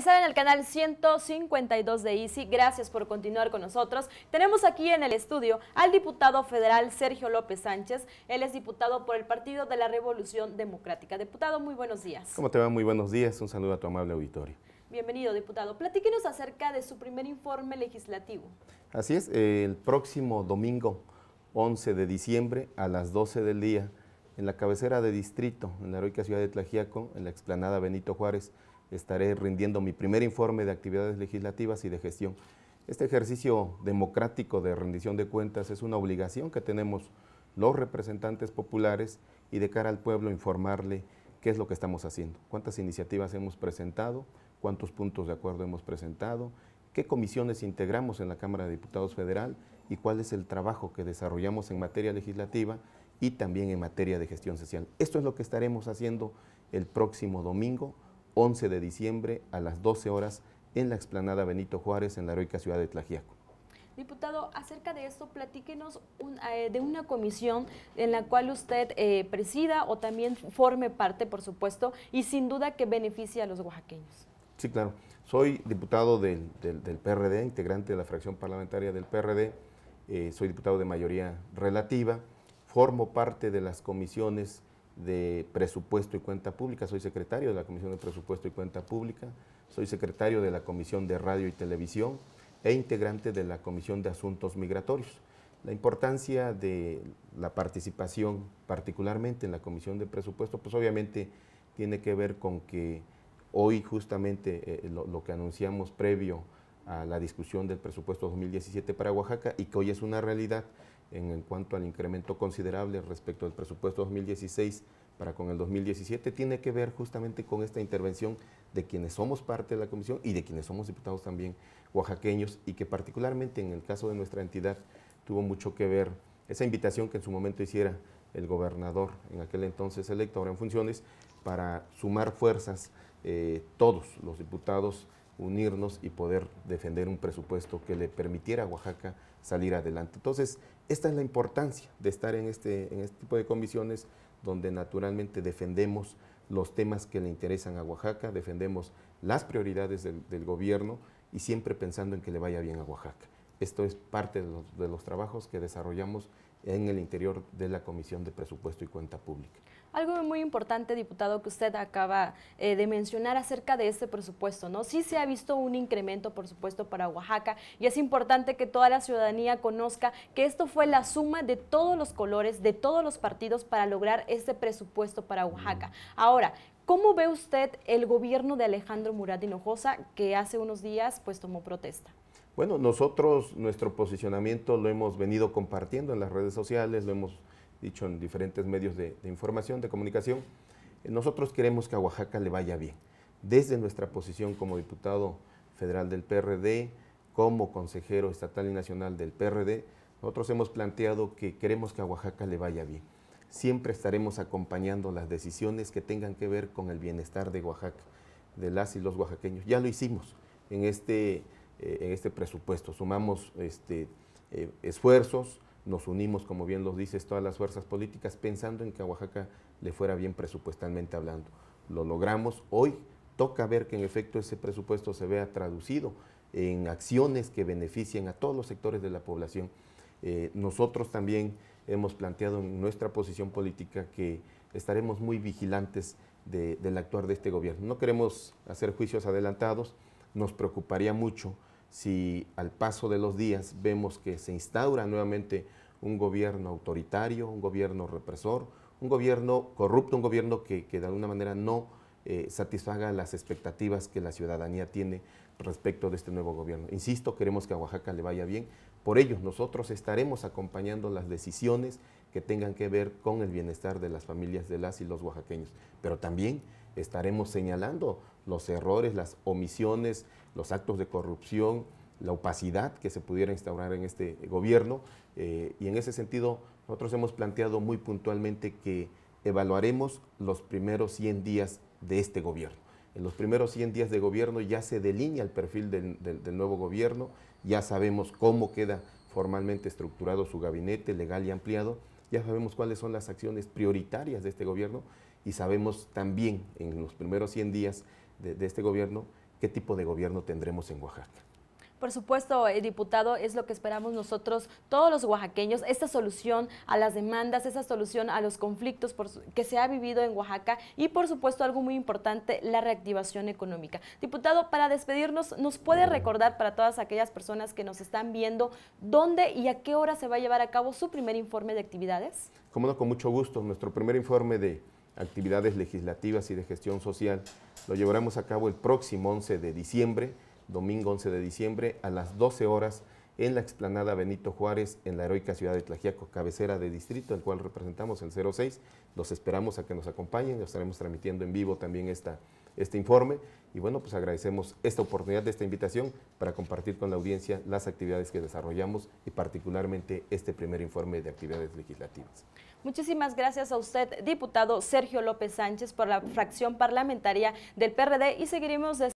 Están en el canal 152 de ICI. Gracias por continuar con nosotros. Tenemos aquí en el estudio al diputado federal Sergio López Sánchez. Él es diputado por el Partido de la Revolución Democrática. Diputado, muy buenos días. ¿Cómo te va? Muy buenos días. Un saludo a tu amable auditorio. Bienvenido, diputado. Platíquenos acerca de su primer informe legislativo. Así es, el próximo domingo 11 de diciembre a las 12 del día, en la cabecera de distrito, en la heroica ciudad de Tlajiaco, en la explanada Benito Juárez, estaré rindiendo mi primer informe de actividades legislativas y de gestión. Este ejercicio democrático de rendición de cuentas es una obligación que tenemos los representantes populares y de cara al pueblo informarle qué es lo que estamos haciendo, cuántas iniciativas hemos presentado, cuántos puntos de acuerdo hemos presentado, qué comisiones integramos en la Cámara de Diputados Federal y cuál es el trabajo que desarrollamos en materia legislativa y también en materia de gestión social. Esto es lo que estaremos haciendo el próximo domingo 11 de diciembre a las 12 horas en la explanada Benito Juárez en la heroica ciudad de Tlajiaco. Diputado, acerca de esto, platíquenos eh, de una comisión en la cual usted eh, presida o también forme parte, por supuesto, y sin duda que beneficia a los oaxaqueños. Sí, claro. Soy diputado del, PRD, integrante de la fracción parlamentaria del PRD, eh, soy diputado de mayoría relativa, formo parte de las comisiones de Presupuesto y Cuenta Pública, soy secretario de la Comisión de Presupuesto y Cuenta Pública, soy secretario de la Comisión de Radio y Televisión e integrante de la Comisión de Asuntos Migratorios. La importancia de la participación, particularmente en la Comisión de Presupuesto, pues obviamente tiene que ver con que hoy justamente eh, eh, lo, lo que anunciamos previo a la discusión del presupuesto 2017 para Oaxaca y que hoy es una realidad en, cuanto al incremento considerable respecto al presupuesto 2016 para con el 2017 tiene que ver justamente con esta intervención de quienes somos parte de la comisión y de quienes somos diputados también oaxaqueños y que particularmente en el caso de nuestra entidad tuvo mucho que ver esa invitación que en su momento hiciera el gobernador en aquel entonces electo, ahora en funciones, para sumar fuerzas eh, todos los diputados unirnos y poder defender un presupuesto que le permitiera a Oaxaca salir adelante. Entonces, esta es la importancia de estar en este, en este tipo de comisiones donde naturalmente defendemos los temas que le interesan a Oaxaca, defendemos las prioridades del, gobierno y siempre pensando en que le vaya bien a Oaxaca. Esto es parte de los trabajos que desarrollamos en el interior de la Comisión de Presupuesto y Cuenta Pública. Algo muy importante, diputado, que usted acaba eh, de mencionar acerca de este presupuesto, ¿no? Sí se ha visto un incremento, por supuesto, para Oaxaca y es importante que toda la ciudadanía conozca que esto fue la suma de todos los colores, de todos los partidos para lograr este presupuesto para Oaxaca. Mm. Ahora, ¿Cómo ve usted el gobierno de Alejandro Murat Hinojosa que hace unos días pues tomó protesta? Bueno, nosotros nuestro posicionamiento lo hemos venido compartiendo en las redes sociales, lo hemos dicho en diferentes medios de, de información, de comunicación. Nosotros queremos que a Oaxaca le vaya bien. Desde nuestra posición como diputado federal del PRD, como consejero estatal y nacional del PRD, nosotros hemos planteado que queremos que a Oaxaca le vaya bien siempre estaremos acompañando las decisiones que tengan que ver con el bienestar de Oaxaca, de las y los oaxaqueños. Ya lo hicimos en este, eh, en este presupuesto, sumamos este, eh, esfuerzos, nos unimos, como bien los dices, todas las fuerzas políticas pensando en que a Oaxaca le fuera bien presupuestalmente hablando. Lo logramos, hoy toca ver que en efecto ese presupuesto se vea traducido en acciones que beneficien a todos los sectores de la población. Eh, nosotros también hemos planteado en nuestra posición política que estaremos muy vigilantes del actuar de este gobierno. No queremos hacer juicios adelantados, nos preocuparía mucho si al paso de los días vemos que se instaura nuevamente un gobierno autoritario, un gobierno represor, un gobierno corrupto, un gobierno que, de alguna manera no eh, satisfaga las expectativas que la ciudadanía tiene respecto de este nuevo gobierno. Insisto, queremos que a Oaxaca le vaya bien. Por ello, nosotros estaremos acompañando las decisiones que tengan que ver con el bienestar de las familias de las y los oaxaqueños. Pero también estaremos señalando los errores, las omisiones, los actos de corrupción, la opacidad que se pudiera instaurar en este gobierno. Eh, y en ese sentido, nosotros hemos planteado muy puntualmente que evaluaremos los primeros 100 días de este gobierno en los primeros 100 días de gobierno ya se delinea el perfil del, nuevo gobierno, ya sabemos cómo queda formalmente estructurado su gabinete legal y ampliado, ya sabemos cuáles son las acciones prioritarias de este gobierno y sabemos también en los primeros 100 días de este gobierno qué tipo de gobierno tendremos en Oaxaca. Por supuesto, eh, diputado, es lo que esperamos nosotros, todos los oaxaqueños, esta solución a las demandas, esa solución a los conflictos que se ha vivido en Oaxaca y, por supuesto, algo muy importante, la reactivación económica. Diputado, para despedirnos, ¿nos puede recordar para todas aquellas personas que nos están viendo dónde y a qué hora se va a llevar a cabo su primer informe de actividades? Como no, con mucho gusto. Nuestro primer informe de actividades legislativas y de gestión social lo llevaremos a cabo el próximo 11 de diciembre domingo 11 de diciembre, a las 12 horas, en la explanada Benito Juárez, en la heroica ciudad de Tlajiaco, cabecera de distrito, el cual representamos el 06. Los esperamos a que nos acompañen, estaremos transmitiendo en vivo también este informe. Y bueno, pues agradecemos esta oportunidad de esta invitación para compartir con la audiencia las actividades que desarrollamos y particularmente este primer informe de actividades legislativas. Muchísimas gracias a usted, diputado Sergio López Sánchez, por la fracción parlamentaria del PRD y seguiremos...